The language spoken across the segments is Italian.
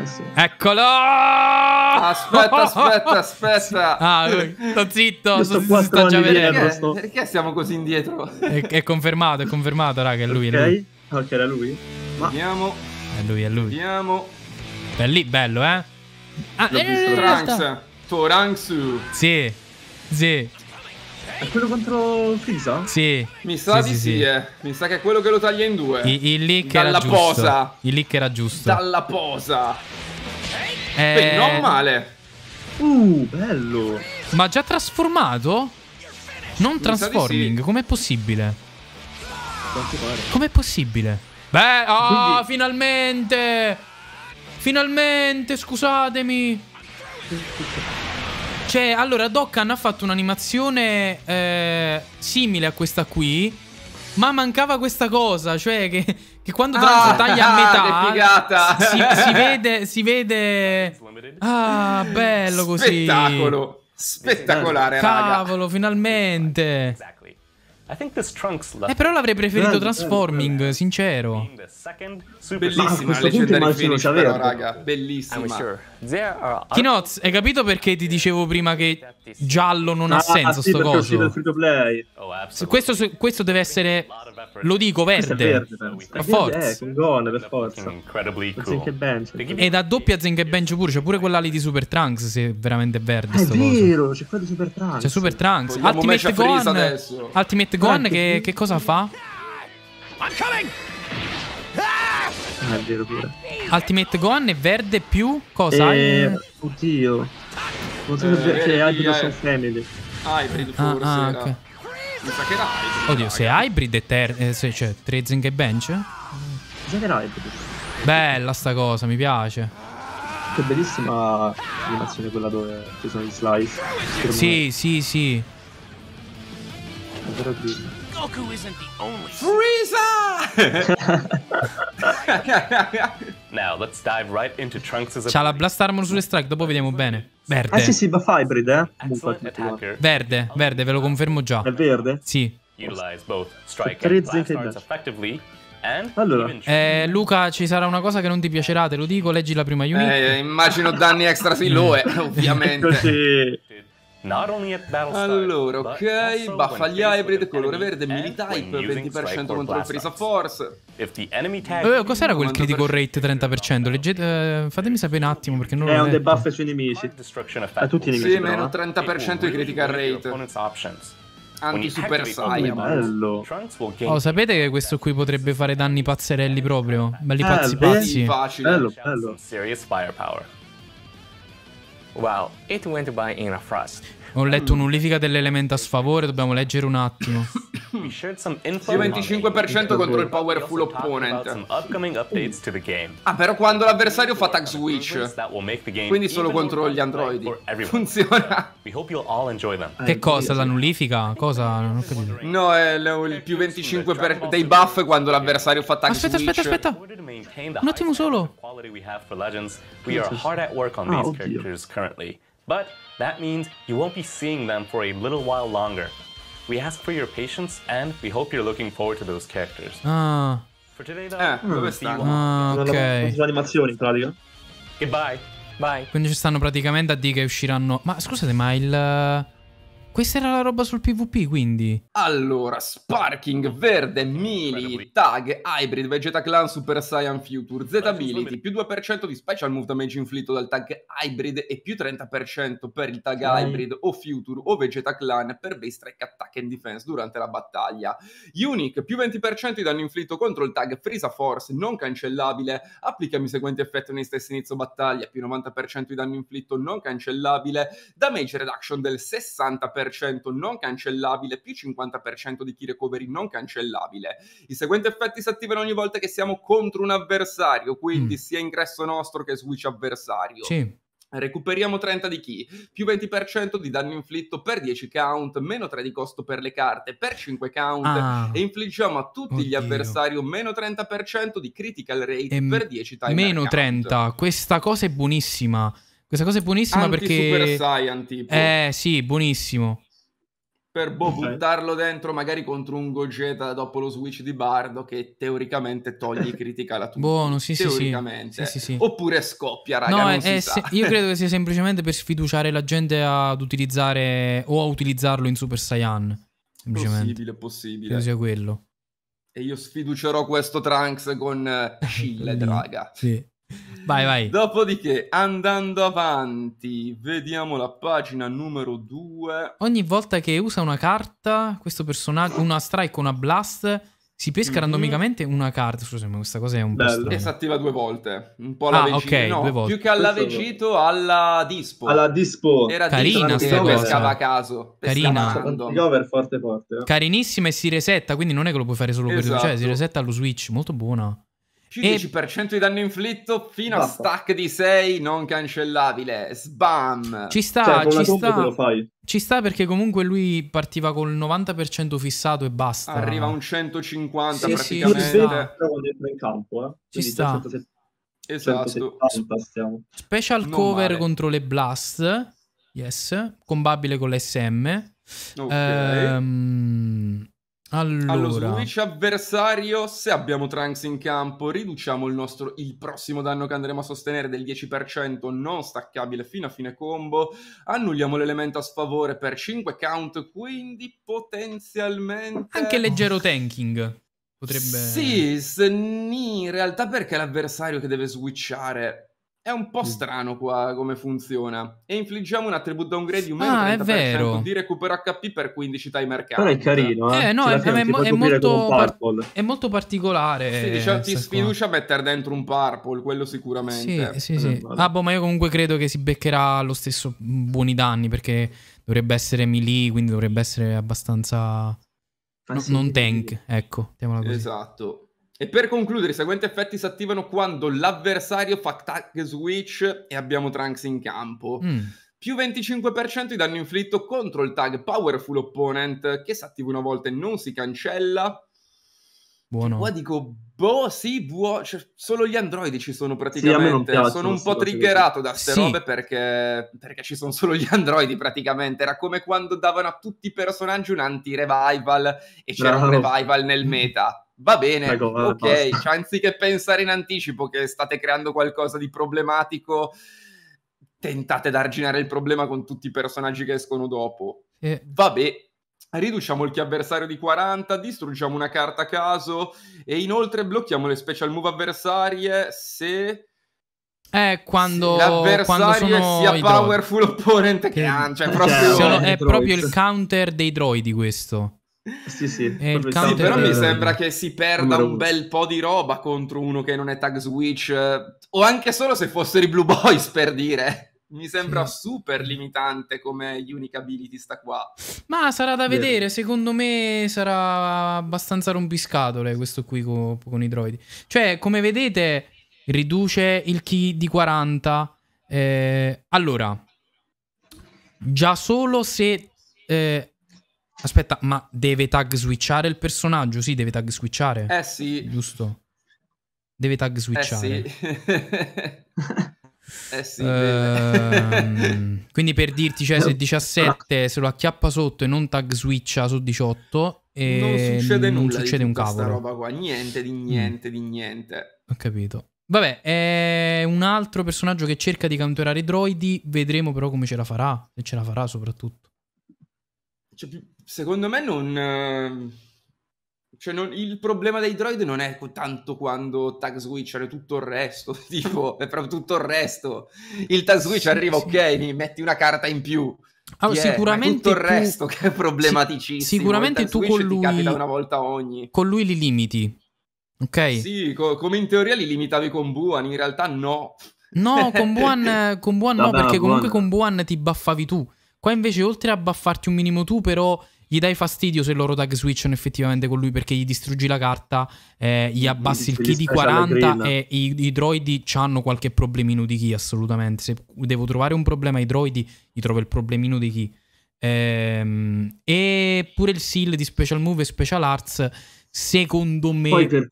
Eh, Eccolo! Aspetta, aspetta, aspetta. Ah, sto zitto. Sto, sto, sto già vedendo. Perché, sto... perché siamo così indietro? È, è, confermato, è confermato, raga. È lui. Okay. È lui. Ok, era lui. Ma... Andiamo. È lui, è lui. Andiamo. È lì, bello, eh? Ah, eh, Trunks. Toranxu. Sì. Sì. È quello contro Fisa? Sì. Mi sa sì, di sì, sì, sì. Eh. Mi sa che è quello che lo taglia in due. Il, il leak Dalla era giusto. posa. Il leak era giusto. Dalla posa. Eh... Beh, non male. Uh, bello. Ma già trasformato? Non transforming, sì. com'è possibile? Com'è possibile? Beh, oh, Quindi... finalmente! Finalmente, scusatemi! Cioè, allora, Dokkan ha fatto un'animazione eh, simile a questa qui, ma mancava questa cosa, cioè che, che quando ah, Trunks taglia a metà si, si, vede, si vede... Ah, bello così. Spettacolo. Spettacolare, Cavolo, raga. finalmente. Eh, però l'avrei preferito grande, Transforming, grande. sincero. Bellissima, leggendary finish, però, raga. Bellissima. Uh, Kinoz, hai capito perché ti dicevo prima che giallo non ah, ha senso sì, sto coso? Oh, questo, questo, deve essere, lo dico, verde. verde per forza. Eh, con gone, per forza. Cool. Bench, Ed a doppia Zenke Bench pure, c'è pure quell'ali di Super Trunks se veramente verde ah, È vero, c'è quello di Super Trunks. C'è Super Trunks. Vogliamo Ultimate Gon, Ultimate Gon che, che cosa fa? I'm coming! Ah, è vero pure. Ultimate Gohan è verde più cosa? Eh, oddio. Non so eh, se, eh, se Hybrid sono family. Hybrid ah, ah, eh. okay. Mi sa che era Hybrid. Oddio, se eh. Hybrid è ter... se, cioè, Trezing e Bench? Mi era Hybrid. Bella sta cosa, mi piace. Che bellissima animazione quella dove ci sono i slice. Sì, sì, sì. È Goku isn't the only. Freeze! C'ha la Blast Armor sulle strike, dopo vediamo bene. Verde. Eh sì, sì, buffa hybrid, eh. verde, verde, ve lo confermo già. È verde? Sì. Allora, eh, Luca, ci sarà una cosa che non ti piacerà, te lo dico, leggi la prima unit. Eh, immagino danni extra siloe, ovviamente. Così. Allora, ok, buffa gli hybrid, colore verde, mini type, 20% contro il freeze force. Eh, cos'era quel critical rate 30%? Leggete, eh, fatemi sapere un attimo perché non lo È un debuff sui nemici. A tutti i nemici. Sì, meno 30% di critical rate. Anti-super Saiyan. Oh, sapete che questo qui potrebbe fare danni pazzerelli proprio? Belli pazzi pazzi. Bello, bello. Serious firepower. Well, it went by in a flash. Ho letto ehm. nullifica dell'elemento a sfavore, dobbiamo leggere un attimo. Sì, 25% contro il powerful opponent. Ah, però quando l'avversario fa tag switch, quindi solo contro gli androidi, funziona. Che eh, cosa? La nullifica? Cosa? Non ho capito. No, è il più 25% dei buff quando l'avversario fa tag aspetta, switch. Aspetta, aspetta, aspetta. Un attimo solo. Ah, oddio. But that means you won't be seeing them for a little while longer. We ask for your patience and we hope you're looking forward to those characters. Ah. For today though, eh, ok. Sono animazioni Goodbye. Bye. Quindi ci stanno praticamente a dire che usciranno... Ma scusate, ma il... questa era la roba sul PvP, quindi. Allora, Sparking, Verde, Mili, Tag, Hybrid, Vegeta Clan, Super Saiyan Future, Z Ability, più 2% di special move damage inflitto dal tag Hybrid e più 30% per il tag Hybrid o Future o Vegeta Clan per base strike attack and defense durante la battaglia. Unique, più 20% di danno inflitto contro il tag Freeza Force, non cancellabile, applicami i seguenti effetti nei stessi inizio battaglia, più 90% di danno inflitto non cancellabile, damage reduction del 60%, 50% non cancellabile più 50% di key recovery non cancellabile. I seguenti effetti si attivano ogni volta che siamo contro un avversario, quindi mm. sia ingresso nostro che switch avversario. Sì. Recuperiamo 30 di chi, più 20% di danno inflitto per 10 count, meno 3 di costo per le carte per 5 count ah, e infliggiamo a tutti oddio. gli avversari un meno 30% di critical rate e per 10 time. Meno 30, count. questa cosa è buonissima. Questa cosa è buonissima Anti perché... Super Saiyan, tipo. Eh, sì, buonissimo. Per boh, buttarlo dentro magari contro un Gogeta dopo lo switch di Bardo che teoricamente toglie critica alla tua. Buono, sì, teoricamente. Sì, sì, sì. Oppure scoppia, raga, no, è, eh, eh, se- io credo che sia semplicemente per sfiduciare la gente ad utilizzare o a utilizzarlo in Super Saiyan. Semplicemente. Possibile, possibile. Credo sia quello. E io sfiducerò questo Trunks con eh, Shield, raga. Sì. Vai, vai. Dopodiché, andando avanti, vediamo la pagina numero 2. Ogni volta che usa una carta, questo personaggio, una strike, una blast, si pesca mm-hmm. randomicamente una carta. Scusami, questa cosa è un Bello. po' strana. E si attiva due volte. Un po' alla ah, vegito. Okay, no, due volte. Più che alla vegito, alla dispo. Alla dispo. Era Carina dispo, sta cosa. a caso. Carina. Cover forte forte. Eh. Carinissima e si resetta, quindi non è che lo puoi fare solo esatto. per... Cioè, si resetta allo Switch. Molto buona. 10% e... di danno inflitto fino Basta. a stack di 6 non cancellabile. Sbam! Ci sta, cioè, ci sta. Ci sta perché comunque lui partiva col 90% fissato e basta. Arriva a un 150 sì, praticamente. Sì, dentro in Campo, eh. ci sta. 170, esatto. 170 Special non cover male. contro le Blast. Yes. Combabile con l'SM. Ok. Ehm... Allora. Allo switch avversario, se abbiamo Trunks in campo, riduciamo il, nostro, il prossimo danno che andremo a sostenere del 10% non staccabile fino a fine combo. Annulliamo l'elemento a sfavore per 5 count, quindi potenzialmente. Anche leggero tanking potrebbe. Sì, se... in realtà perché l'avversario che deve switchare è un po' strano qua come funziona. E infliggiamo un attributo downgrade di un meno ah, 30% è vero. di recupero HP per 15 timer count. Però è carino, eh. eh no, cioè, è, è, è, molto par- è, molto particolare. Sì, diciamo, ti sfiducia qua. mettere dentro un purple, quello sicuramente. Sì, sì, sì. Eh, vale. Ah, boh, ma io comunque credo che si beccherà lo stesso buoni danni, perché dovrebbe essere melee, quindi dovrebbe essere abbastanza... Ah, no, sì, non tank, ecco, così. Esatto. E per concludere, i seguenti effetti si attivano quando l'avversario fa tag switch e abbiamo Trunks in campo. Mm. Più 25% di danno inflitto contro il tag Powerful Opponent, che si attiva una volta e non si cancella. Buono. qua dico, boh, sì, buono. Cioè, solo gli androidi ci sono praticamente. Sì, sono un po' triggerato da queste sì. robe perché, perché ci sono solo gli androidi praticamente. Era come quando davano a tutti i personaggi un anti-revival e c'era Bravo. un revival nel meta. Va bene, Prego, ok, cioè, anziché pensare in anticipo che state creando qualcosa di problematico, tentate d'arginare il problema con tutti i personaggi che escono dopo. Eh. Vabbè, riduciamo il chi avversario di 40, distruggiamo una carta a caso e inoltre blocchiamo le special move avversarie se... Eh, quando, quando sono sia powerful opponent che, che... Cioè, proprio... Cioè, è proprio il counter dei droidi questo. Sì, sì. Eh, sì però mi sembra che si perda un bel po' di roba contro uno che non è tag switch, eh, o anche solo se fossero i Blue Boys, per dire mi sembra sì. super limitante come unique ability sta qua. Ma sarà da vedere, Vero. secondo me sarà abbastanza rompiscatole questo qui con, con, i droidi. Cioè, come vedete, riduce il key di 40. Eh, allora, già solo se eh, Aspetta, ma deve tag switchare il personaggio? Sì, deve tag switchare. Eh sì. Giusto. Deve tag eh switchare. Eh sì. eh sì ehm, quindi per dirti, cioè, se 17 se lo acchiappa sotto e non tag switcha su 18, e non ehm, succede nulla. Non succede un cavolo. Questa roba qua, niente di mm. niente mm. di niente. Ho capito. Vabbè, è un altro personaggio che cerca di counterare i droidi. Vedremo però come ce la farà. E ce la farà, soprattutto. Cioè, secondo me non... Cioè non, il problema dei droid non è tanto quando tag switch era tutto il resto, tipo, è proprio tutto il resto. Il tag switch sì, arriva, sì. ok, mi metti una carta in più. Allora, ah, yeah, sicuramente tutto il resto che è problematicissimo. Sicuramente tu con lui, una volta ogni. con lui li limiti. Ok? Sì, co- come in teoria li limitavi con Buan, in realtà no. No, con Buan, con Buan no, perché comunque con Buan ti baffavi tu. Qua invece oltre a baffarti un minimo tu però gli dai fastidio se loro tag switchano effettivamente con lui perché gli distruggi la carta, eh, gli abbassi il key di 40 e i, i droidi hanno qualche problemino di key assolutamente. Se devo trovare un problema ai droidi, gli trovo il problemino di key. Ehm, e pure il seal di special move e special arts, secondo me... Poi per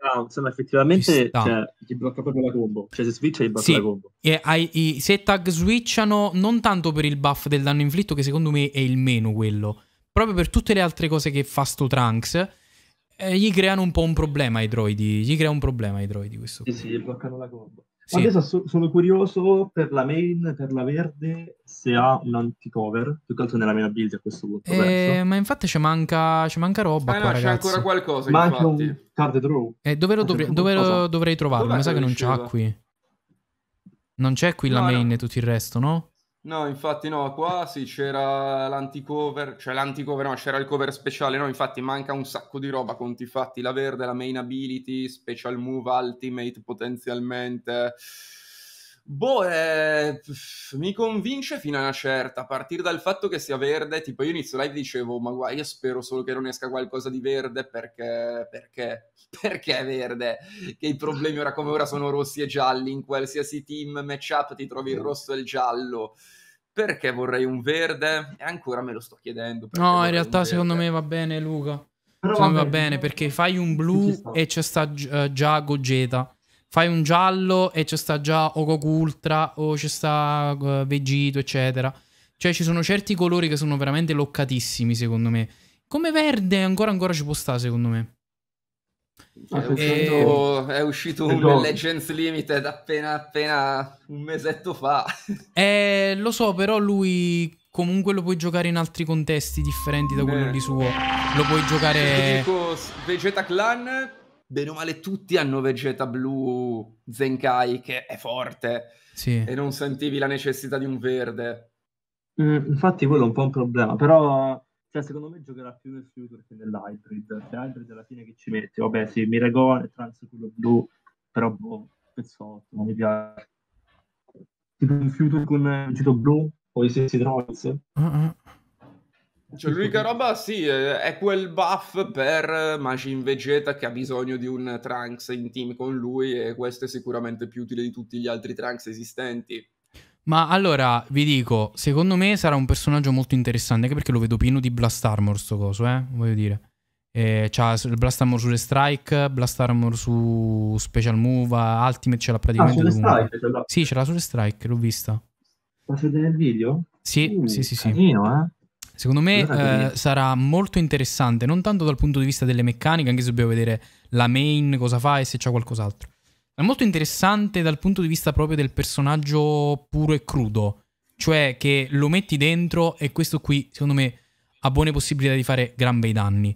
cioè, insomma, effettivamente cioè, ti blocca proprio la combo. Cioè, se switch, ti blocca sì. la combo. E hai, i, se tag switchano, non tanto per il buff del danno inflitto, che secondo me è il meno quello, proprio per tutte le altre cose che fa sto Trunks. Eh, gli creano un po' un problema ai droidi. Gli crea un problema ai droidi questo. Sì, qui. sì, bloccano la combo. Sì. Adesso so- sono curioso per la main, per la verde, se ha un anti-cover, più che altro nella mia build a questo punto. Eh, ma infatti ci manca, ci manca roba. Eh qua, no, c'è ancora qualcosa. Manca infatti. un card draw. Eh, dove lo, dovre- dove lo dovrei trovarlo? Dov'è Mi sa che non c'ha qui. Non c'è qui no, la main no. e tutto il resto, no? No, infatti no, qua sì, c'era l'anticover, cioè l'anticover no, c'era il cover speciale, no, infatti manca un sacco di roba, conti fatti, la verde, la main ability, special move, ultimate potenzialmente, Boh, eh, pff, mi convince fino a una certa, a partire dal fatto che sia verde, tipo io inizio live dicevo, ma guai, io spero solo che non esca qualcosa di verde perché, perché, perché è verde, che i problemi ora come ora sono rossi e gialli, in qualsiasi team matchup ti trovi il rosso e il giallo, perché vorrei un verde? E ancora me lo sto chiedendo. No, in realtà secondo me va bene Luca, Però va, va bene perché fai un blu e c'è sta uh, eh, Giago Geta fai un giallo e ci sta già o Ultra o ci sta uh, Vegito, eccetera. Cioè ci sono certi colori che sono veramente loccatissimi, secondo me. Come verde ancora ancora ci può stare, secondo me. Ah, e... È uscito un no. Legends Limited appena, appena un mesetto fa. Eh, lo so, però lui comunque lo puoi giocare in altri contesti differenti da quello Beh. di suo. Lo puoi giocare... dico Vegeta Clan bene o male tutti hanno Vegeta blu Zenkai che è forte sì. e non sentivi la necessità di un verde. Mm, infatti quello è un po' un problema, però cioè, secondo me giocherà più nel future che nell'hybrid. se hybrid alla fine che ci metti? Vabbè sì, Miragon e Trans quello blu, però boh, pezzotto, non mi piace. Tipo un future con eh, Vegeta blu o i stessi Trolls. Mm, mm. Cioè, l'unica roba, sì, eh, è quel buff per Machine Vegeta che ha bisogno di un Trunks in team con lui e questo è sicuramente più utile di tutti gli altri Trunks esistenti. Ma allora, vi dico, secondo me sarà un personaggio molto interessante, anche perché lo vedo pieno di Blast Armor sto coso, eh, voglio dire. Eh, c'ha il Blast Armor sulle Strike, Blast Armor su Special Move, Ultimate ce l'ha praticamente ah, sulle Strike, Sì, ce l'ha sulle Strike, l'ho vista. Ma siete nel video? Sì, mm, sì, sì, sì. eh? Secondo me eh, sarà molto interessante, non tanto dal punto di vista delle meccaniche, anche se dobbiamo vedere la main cosa fa e se c'è qualcos'altro. Ma molto interessante dal punto di vista proprio del personaggio puro e crudo. Cioè che lo metti dentro e questo qui, secondo me, ha buone possibilità di fare gran bei danni.